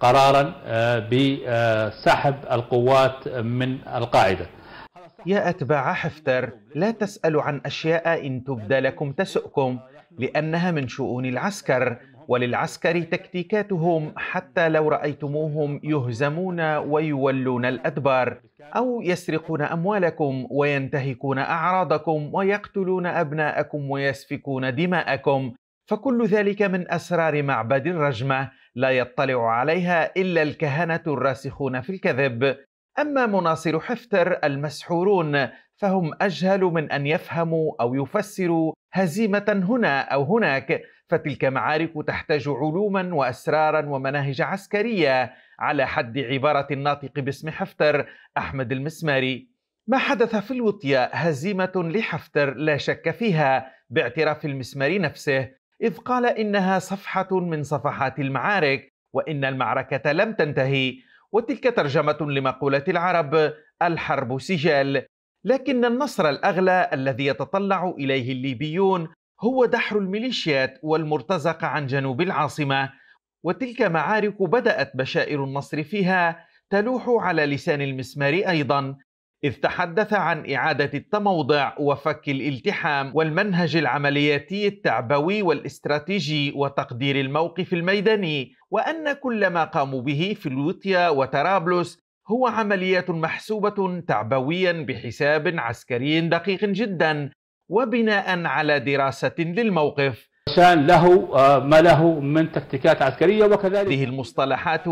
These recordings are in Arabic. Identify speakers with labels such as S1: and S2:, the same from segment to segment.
S1: قرارا آه، بسحب القوات من القاعدة يا أتباع حفتر لا تسألوا عن أشياء إن تبدى لكم تسؤكم لأنها من شؤون العسكر وللعسكر تكتيكاتهم حتى لو رأيتموهم يهزمون ويولون الأدبار أو يسرقون أموالكم وينتهكون أعراضكم ويقتلون أبناءكم ويسفكون دماءكم فكل ذلك من أسرار معبد الرجمة لا يطلع عليها إلا الكهنة الراسخون في الكذب أما مناصر حفتر المسحورون فهم أجهل من أن يفهموا أو يفسروا هزيمة هنا أو هناك فتلك معارك تحتاج علوما وأسرارا ومناهج عسكرية على حد عبارة الناطق باسم حفتر أحمد المسماري ما حدث في الوطية هزيمة لحفتر لا شك فيها باعتراف المسماري نفسه إذ قال إنها صفحة من صفحات المعارك وإن المعركة لم تنتهي وتلك ترجمة لمقولة العرب الحرب سجال لكن النصر الأغلى الذي يتطلع إليه الليبيون هو دحر الميليشيات والمرتزقة عن جنوب العاصمة وتلك معارك بدأت بشائر النصر فيها تلوح على لسان المسمار أيضا إذ تحدث عن إعادة التموضع وفك الالتحام والمنهج العملياتي التعبوي والاستراتيجي وتقدير الموقف الميداني وأن كل ما قاموا به في لوطيا وطرابلس هو عمليات محسوبة تعبويا بحساب عسكري دقيق جدا وبناء على دراسة للموقف علشان له آه، ما له من تكتيكات عسكرية وكذلك هذه المصطلحات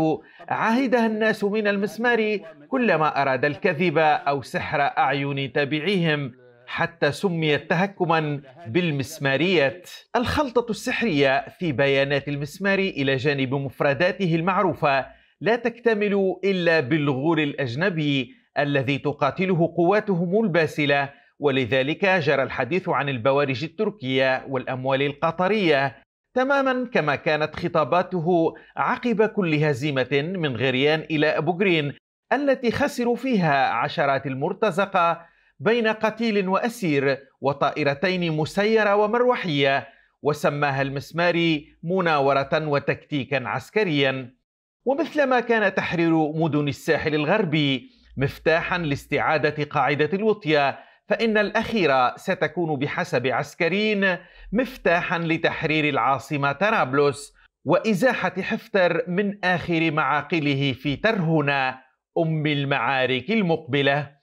S1: عهدها الناس من المسمار كلما أراد الكذب أو سحر أعين تابعيهم حتى سميت تهكما بالمسمارية الخلطة السحرية في بيانات المسمار إلى جانب مفرداته المعروفة لا تكتمل إلا بالغول الأجنبي الذي تقاتله قواتهم الباسلة ولذلك جرى الحديث عن البوارج التركية والأموال القطرية تماما كما كانت خطاباته عقب كل هزيمة من غريان إلى أبو جرين التي خسروا فيها عشرات المرتزقة بين قتيل وأسير وطائرتين مسيرة ومروحية وسماها المسماري مناورة وتكتيكا عسكريا ومثلما كان تحرير مدن الساحل الغربي مفتاحا لاستعادة قاعدة الوطية فإن الأخيرة ستكون بحسب عسكريين مفتاحا لتحرير العاصمة طرابلس وإزاحة حفتر من آخر معاقله في ترهنة أم المعارك المقبلة